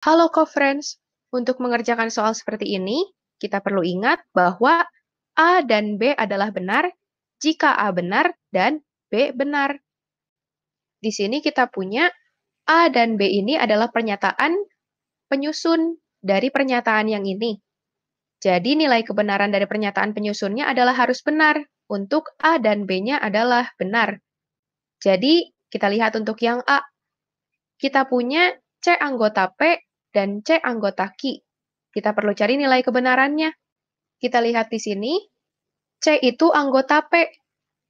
Halo co-friends, untuk mengerjakan soal seperti ini, kita perlu ingat bahwa A dan B adalah benar jika A benar dan B benar. Di sini kita punya A dan B ini adalah pernyataan penyusun dari pernyataan yang ini. Jadi nilai kebenaran dari pernyataan penyusunnya adalah harus benar. Untuk A dan B-nya adalah benar. Jadi kita lihat untuk yang A. Kita punya C anggota P dan C anggota Ki. Kita perlu cari nilai kebenarannya. Kita lihat di sini, C itu anggota P.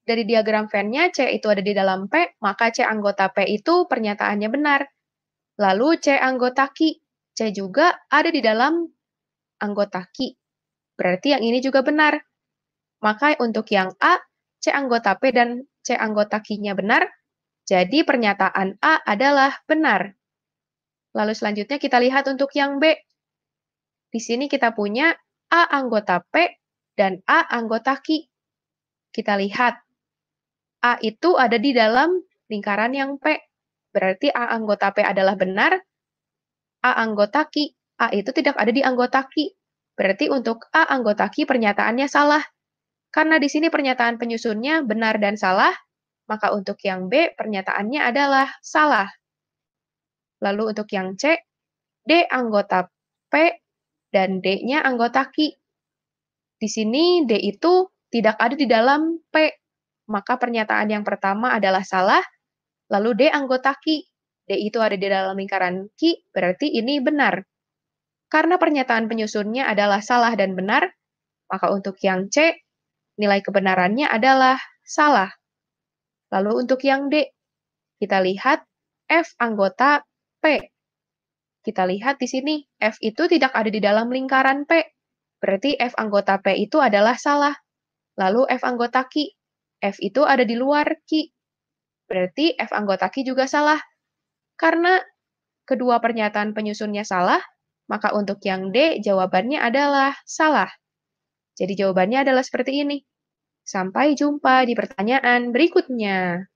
Dari diagram Venn-nya, C itu ada di dalam P, maka C anggota P itu pernyataannya benar. Lalu C anggota Ki. C juga ada di dalam anggota Ki. Berarti yang ini juga benar. Maka untuk yang A, C anggota P dan C anggota Ki-nya benar, jadi pernyataan A adalah benar. Lalu selanjutnya kita lihat untuk yang B. Di sini kita punya A anggota P dan A anggota Q. Kita lihat A itu ada di dalam lingkaran yang P. Berarti A anggota P adalah benar, A anggota Q. A itu tidak ada di anggota Q. Berarti untuk A anggota Q pernyataannya salah. Karena di sini pernyataan penyusunnya benar dan salah, maka untuk yang B pernyataannya adalah salah. Lalu untuk yang C, D anggota P dan D-nya anggota Q. Di sini D itu tidak ada di dalam P, maka pernyataan yang pertama adalah salah, lalu D anggota Q. D itu ada di dalam lingkaran Q, berarti ini benar. Karena pernyataan penyusunnya adalah salah dan benar, maka untuk yang C, nilai kebenarannya adalah salah. Lalu untuk yang D, kita lihat F anggota P. Kita lihat di sini, F itu tidak ada di dalam lingkaran P. Berarti F anggota P itu adalah salah. Lalu F anggota Q. F itu ada di luar Q. Berarti F anggota Q juga salah. Karena kedua pernyataan penyusunnya salah, maka untuk yang D jawabannya adalah salah. Jadi jawabannya adalah seperti ini. Sampai jumpa di pertanyaan berikutnya.